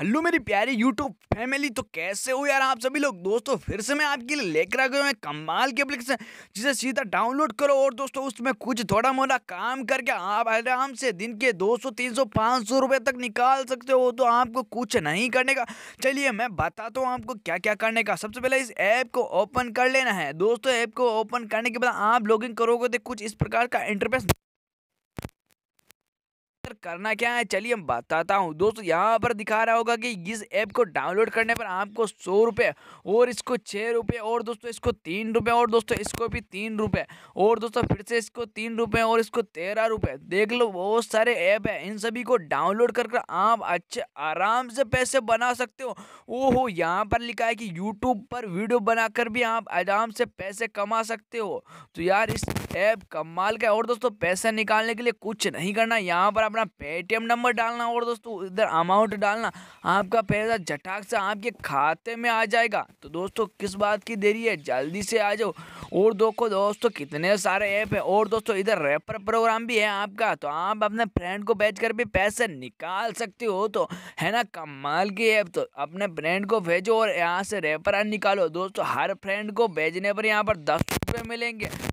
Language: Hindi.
हेलो मेरी प्यारी यूट्यूब फैमिली तो कैसे हो यार आप सभी लोग दोस्तों फिर से मैं आपके लिए लेकर आ गया हूँ कमाल की एप्लीकेशन जिसे सीधा डाउनलोड करो और दोस्तों उसमें कुछ थोड़ा मोटा काम करके आप आराम से दिन के 200 300 500 रुपए तक निकाल सकते हो तो आपको कुछ नहीं करने का चलिए मैं बताता हूँ आपको क्या क्या करने का सबसे पहले इस ऐप को ओपन कर लेना है दोस्तों ऐप को ओपन करने के बाद आप लॉगिन करोगे तो कुछ इस प्रकार का इंटरफेस करना क्या है चलिए मैं बताता हूँ दोस्तों यहाँ पर दिखा रहा होगा कि इस ऐप को डाउनलोड करने पर आपको सौ रुपये और इसको छः रुपये और दोस्तों इसको तीन रुपये और दोस्तों इसको भी तीन रुपये और दोस्तों फिर से इसको तीन रुपये और इसको तेरह रुपये देख लो बहुत सारे ऐप है इन सभी को डाउनलोड कर आप अच्छे आराम से पैसे बना सकते हो ओहो यहाँ पर लिखा है कि यूट्यूब पर वीडियो बनाकर भी आप आराम से पैसे कमा सकते हो तो यार इस ऐप कमाल का और दोस्तों पैसे निकालने के लिए कुछ नहीं करना यहाँ पर अपना पेटीएम नंबर डालना और दोस्तों इधर अमाउंट डालना आपका पैसा झटाक से आपके खाते में आ जाएगा तो दोस्तों किस बात की देरी है जल्दी से आ जाओ और देखो दोस्तों कितने सारे ऐप है और दोस्तों इधर रेफर प्रोग्राम भी है आपका तो आप अपने फ्रेंड को भेज कर भी पैसे निकाल सकते हो तो है ना कमाल की ऐप तो अपने फ्रेंड को भेजो और यहाँ से रेफर निकालो दोस्तों हर फ्रेंड को भेजने पर यहाँ पर दस रुपये मिलेंगे